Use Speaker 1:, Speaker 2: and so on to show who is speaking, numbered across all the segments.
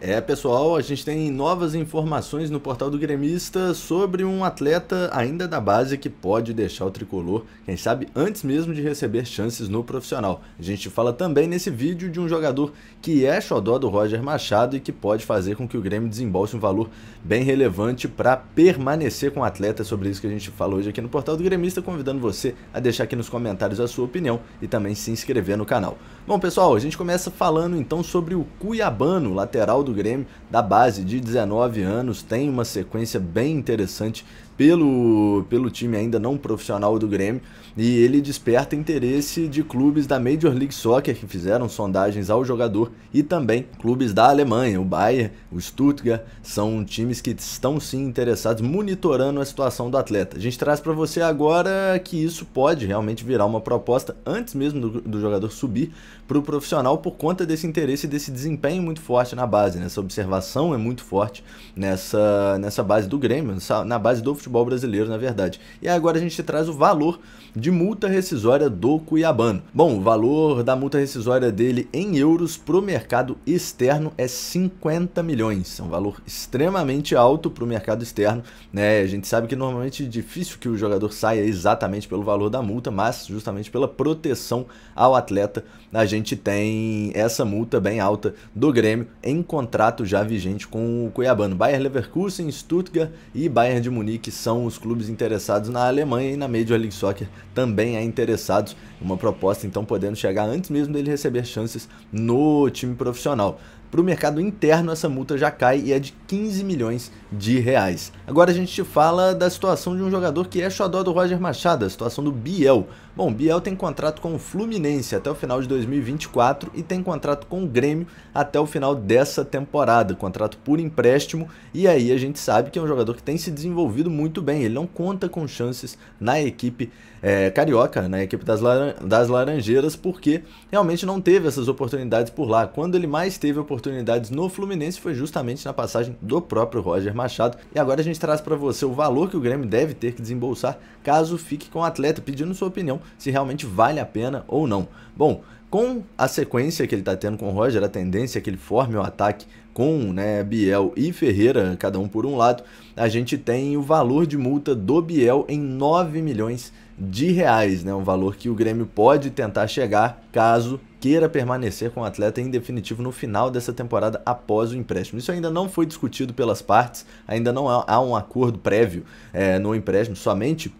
Speaker 1: É, pessoal, a gente tem novas informações no portal do Gremista sobre um atleta ainda da base que pode deixar o tricolor, quem sabe antes mesmo de receber chances no profissional. A gente fala também nesse vídeo de um jogador que é xodó do Roger Machado e que pode fazer com que o Grêmio desembolse um valor bem relevante para permanecer com o atleta. É sobre isso que a gente fala hoje aqui no portal do Gremista, convidando você a deixar aqui nos comentários a sua opinião e também se inscrever no canal. Bom, pessoal, a gente começa falando então sobre o Cuiabano, lateral do do Grêmio, da base de 19 anos, tem uma sequência bem interessante pelo, pelo time ainda não profissional do Grêmio e ele desperta interesse de clubes da Major League Soccer que fizeram sondagens ao jogador e também clubes da Alemanha, o Bayern, o Stuttgart, são times que estão sim interessados monitorando a situação do atleta. A gente traz para você agora que isso pode realmente virar uma proposta antes mesmo do, do jogador subir para o profissional por conta desse interesse e desse desempenho muito forte na base, né? essa observação é muito forte nessa, nessa base do Grêmio, nessa, na base do futebol futebol brasileiro, na verdade. E agora a gente traz o valor de multa rescisória do Cuiabano. Bom, o valor da multa rescisória dele em euros para o mercado externo é 50 milhões. É um valor extremamente alto para o mercado externo. Né? A gente sabe que normalmente é difícil que o jogador saia exatamente pelo valor da multa, mas justamente pela proteção ao atleta, a gente tem essa multa bem alta do Grêmio em contrato já vigente com o Cuiabano. Bayer Leverkusen, Stuttgart e Bayern de Munique são os clubes interessados na Alemanha e na Major League Soccer também é interessados uma proposta, então podendo chegar antes mesmo dele receber chances no time profissional. Para o mercado interno, essa multa já cai e é de 15 milhões de reais. Agora a gente te fala da situação de um jogador que é xodó do Roger Machado, a situação do Biel. Bom, Biel tem contrato com o Fluminense até o final de 2024 e tem contrato com o Grêmio até o final dessa temporada, contrato por empréstimo, e aí a gente sabe que é um jogador que tem se desenvolvido muito bem, ele não conta com chances na equipe é, carioca, na equipe das, laran das Laranjeiras, porque realmente não teve essas oportunidades por lá. Quando ele mais teve a oportunidades no Fluminense foi justamente na passagem do próprio Roger Machado. E agora a gente traz para você o valor que o Grêmio deve ter que desembolsar caso fique com o atleta, pedindo sua opinião se realmente vale a pena ou não. Bom, com a sequência que ele está tendo com o Roger, a tendência é que ele forme o ataque com né, Biel e Ferreira, cada um por um lado, a gente tem o valor de multa do Biel em 9 milhões de de reais, né? Um valor que o Grêmio pode tentar chegar caso queira permanecer com o atleta em definitivo no final dessa temporada após o empréstimo. Isso ainda não foi discutido pelas partes, ainda não há um acordo prévio é, no empréstimo, somente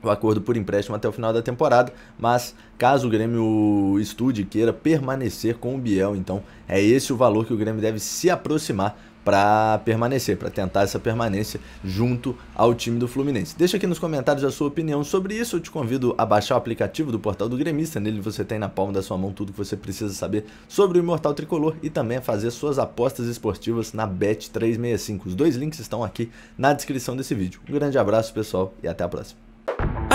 Speaker 1: o acordo por empréstimo até o final da temporada, mas caso o Grêmio estude queira permanecer com o Biel, então é esse o valor que o Grêmio deve se aproximar para permanecer, para tentar essa permanência junto ao time do Fluminense. Deixa aqui nos comentários a sua opinião sobre isso. Eu te convido a baixar o aplicativo do Portal do Gremista. Nele você tem na palma da sua mão tudo que você precisa saber sobre o Imortal Tricolor e também a fazer suas apostas esportivas na Bet365. Os dois links estão aqui na descrição desse vídeo. Um grande abraço, pessoal, e até a próxima.